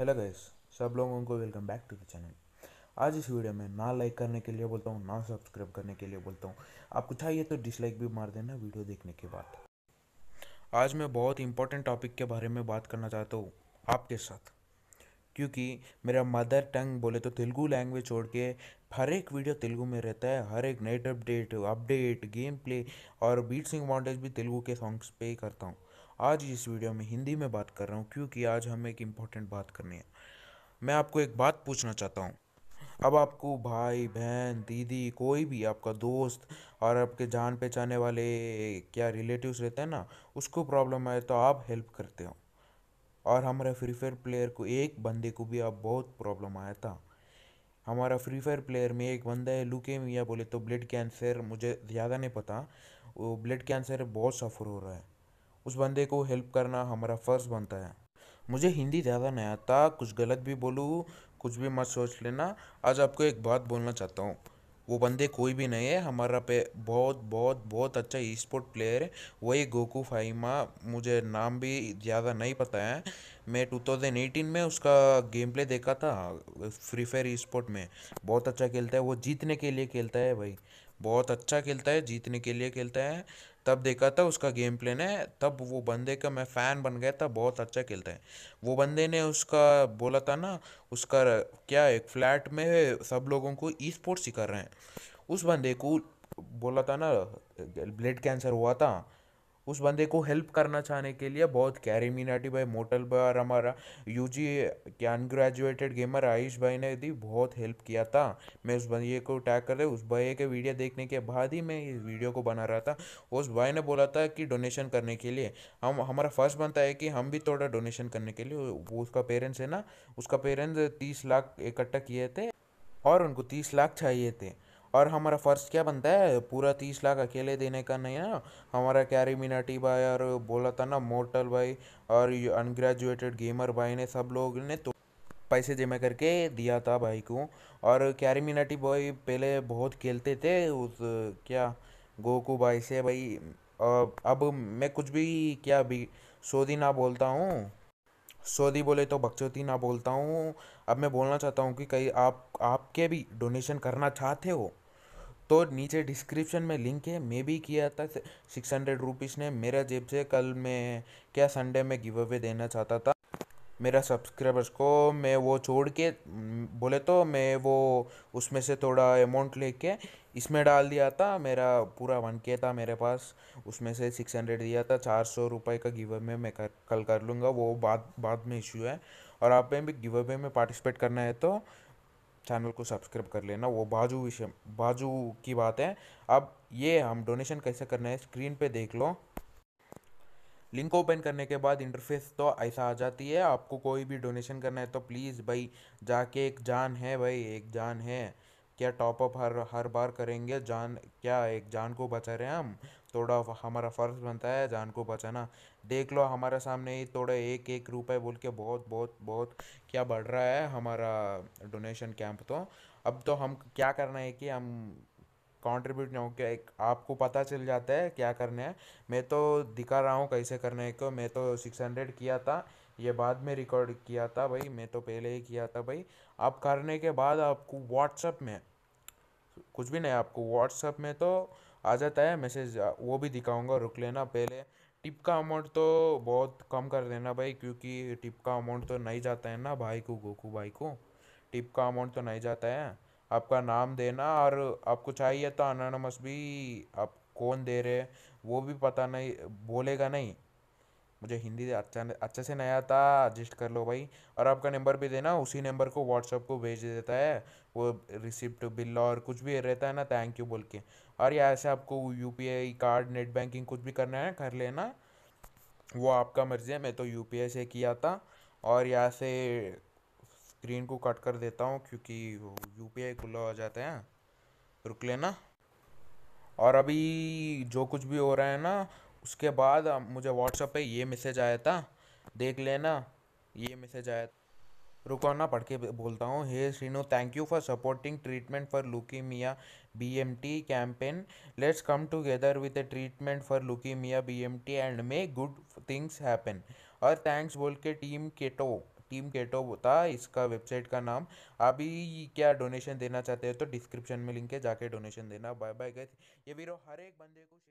hello guys सब लोगों को welcome back to the channel आज इस वीडियो में ना लाइक करने के लिए बोलता हूँ ना सब्सक्राइब करने के लिए बोलता हूँ आपको चाहिए तो डिसलाइक भी मार देना वीडियो देखने के बाद आज मैं बहुत इंपॉर्टेंट टॉपिक के बारे में बात करना चाहता हूँ आपके साथ क्योंकि मेरा मदर टंग बोले तो तेलुगु लैंग्वेज छोड़ के हर एक वीडियो तेलुगु में रहता है हर एक net update update game play और बीट सिंग वॉन्टेज भी तेलुगु के सॉन्ग्स पे ही करता हूँ आज इस वीडियो में हिंदी में बात कर रहा हूँ क्योंकि आज हमें एक इम्पोर्टेंट बात करनी है मैं आपको एक बात पूछना चाहता हूँ अब आपको भाई बहन दीदी कोई भी आपका दोस्त और आपके जान पहचाने वाले क्या रिलेटिव्स रहते हैं ना उसको प्रॉब्लम आए तो आप हेल्प करते हो और हमारे फ्री फायर प्लेयर को एक बंदे को भी आप बहुत प्रॉब्लम आया था हमारा फ्री फायर प्लेयर में एक बंदा है लूकेमिया बोले तो ब्लड कैंसर मुझे ज़्यादा नहीं पता वो ब्लड कैंसर बहुत सफ़र हो रहा है उस बंदे को हेल्प करना हमारा फ़र्ज़ बनता है मुझे हिंदी ज़्यादा नहीं आता कुछ गलत भी बोलूँ कुछ भी मत सोच लेना आज आपको एक बात बोलना चाहता हूँ वो बंदे कोई भी नहीं है हमारा पे बहुत बहुत बहुत अच्छा ई स्पोर्ट प्लेयर है वही गोकू फाइमा मुझे नाम भी ज़्यादा नहीं पता है मैं टू थाउजेंड एटीन में उसका गेम प्ले देखा था फ्री फायर ई स्पोर्ट में बहुत अच्छा खेलता है वो जीतने के लिए खेलता है भाई बहुत अच्छा खेलता है जीतने के लिए खेलता है तब देखा था उसका गेम प्ले ने तब वो बंदे का मैं फ़ैन बन गया था बहुत अच्छा खेलता है वो बंदे ने उसका बोला था ना उसका क्या एक फ्लैट में सब लोगों को ई स्पोर्ट्स सिखा रहे हैं उस बंदे को बोला था ना ब्लड कैंसर हुआ था उस बंदे को हेल्प करना चाहने के लिए बहुत कैरी मीनाटी भाई मोटल भाई और हमारा यू जी के अनग्रेजुएटेड गेमर आयुष भाई ने भी बहुत हेल्प किया था मैं उस बंदे को टैग कर रहे उस भाई के वीडियो देखने के बाद ही मैं इस वीडियो को बना रहा था उस भाई ने बोला था कि डोनेशन करने के लिए हम हमारा फर्स्ट बनता है कि हम भी थोड़ा डोनेशन करने के लिए वो उसका पेरेंट्स है ना उसका पेरेंट्स तीस लाख इकट्ठा किए थे और उनको तीस लाख चाहिए थे और हमारा फ़र्ज़ क्या बनता है पूरा तीस लाख अकेले देने का नहीं ना हमारा कैरी मिनाटी भाई और बोला था ना मोटल भाई और अनग्रेजुएटेड गेमर भाई ने सब लोग ने तो पैसे जमा करके दिया था भाई को और कैरी मिनाटी भाई पहले बहुत खेलते थे उस क्या गोकू भाई से भाई अब मैं कुछ भी क्या भी सोदी ना बोलता हूँ सोदी बोले तो बक्चौती ना बोलता हूँ अब मैं बोलना चाहता हूँ कि कहीं आप आपके भी डोनेशन करना चाहते हो तो नीचे डिस्क्रिप्शन में लिंक है मैं भी किया था सिक्स हंड्रेड रुपीज़ ने मेरा जेब से कल मैं क्या संडे में गिव अवे देना चाहता था मेरा सब्सक्राइबर्स को मैं वो छोड़ के बोले तो मैं वो उसमें से थोड़ा अमाउंट लेके इसमें डाल दिया था मेरा पूरा वन के था मेरे पास उसमें से सिक्स हंड्रेड दिया था चार सौ रुपये का गिव अवे मैं कर, कल कर लूँगा वो बाद बाद में इश्यू है और आप में भी गिव अवे में पार्टिसिपेट करना है तो चैनल को सब्सक्राइब कर लेना वो बाजू विषय बाजू की बात है अब ये हम डोनेशन कैसे करना है स्क्रीन पे देख लो लिंक ओपन करने के बाद इंटरफेस तो ऐसा आ जाती है आपको कोई भी डोनेशन करना है तो प्लीज़ भाई जाके एक जान है भाई एक जान है क्या टॉप अप हर हर बार करेंगे जान क्या एक जान को बचा रहे हैं हम थोड़ा हमारा फ़र्ज बनता है जान को बचाना देख लो हमारे सामने ही थोड़ा एक एक रुपए बोल के बहुत बहुत बहुत क्या बढ़ रहा है हमारा डोनेशन कैंप तो अब तो हम क्या करना है कि हम कॉन्ट्रीब्यूट ना हो एक आपको पता चल जाता है क्या करना है मैं तो दिखा रहा हूँ कैसे करने को मैं तो सिक्स हंड्रेड किया था ये बाद में रिकॉर्ड किया था भाई मैं तो पहले ही किया था भाई आप करने के बाद आपको व्हाट्सअप में कुछ भी नहीं आपको व्हाट्सअप में तो आ जाता है मैसेज वो भी दिखाऊंगा रुक लेना पहले टिप का अमाउंट तो बहुत कम कर देना भाई क्योंकि टिप का अमाउंट तो नहीं जाता है ना भाई को गोकू भाई को टिप का अमाउंट तो नहीं जाता है आपका नाम देना और आपको चाहिए तो अनानमस भी आप कौन दे रहे वो भी पता नहीं बोलेगा नहीं मुझे हिंदी अच्छा अच्छे से नहीं आता एडजस्ट कर लो भाई और आपका नंबर भी देना उसी नंबर को व्हाट्सअप को भेज देता है वो रिसिप्ट बिल और कुछ भी रहता है ना थैंक यू बोल के और या ऐसे आपको यू कार्ड नेट बैंकिंग कुछ भी करना है कर लेना वो आपका मर्ज़ी है मैं तो यू से किया था और यहाँ से स्क्रीन को कट कर देता हूँ क्योंकि यू पी खुला हो जाता है रुक लेना और अभी जो कुछ भी हो रहा है ना उसके बाद मुझे व्हाट्सअप पे ये मैसेज आया था देख लेना ये मैसेज आया रुको ना पढ़ के बोलता हूँ हे श्रीनो thank you for supporting treatment for leukemia BMT campaign let's come together with a treatment for leukemia BMT and may good things happen और थैंक्स बोल के टीम केटो टीम केटो था इसका वेबसाइट का नाम अभी क्या डोनेशन देना चाहते हो तो डिस्क्रिप्शन में लिंक है जाके डोनेशन देना बाय बाय गए ये वीरो हर एक बंदे को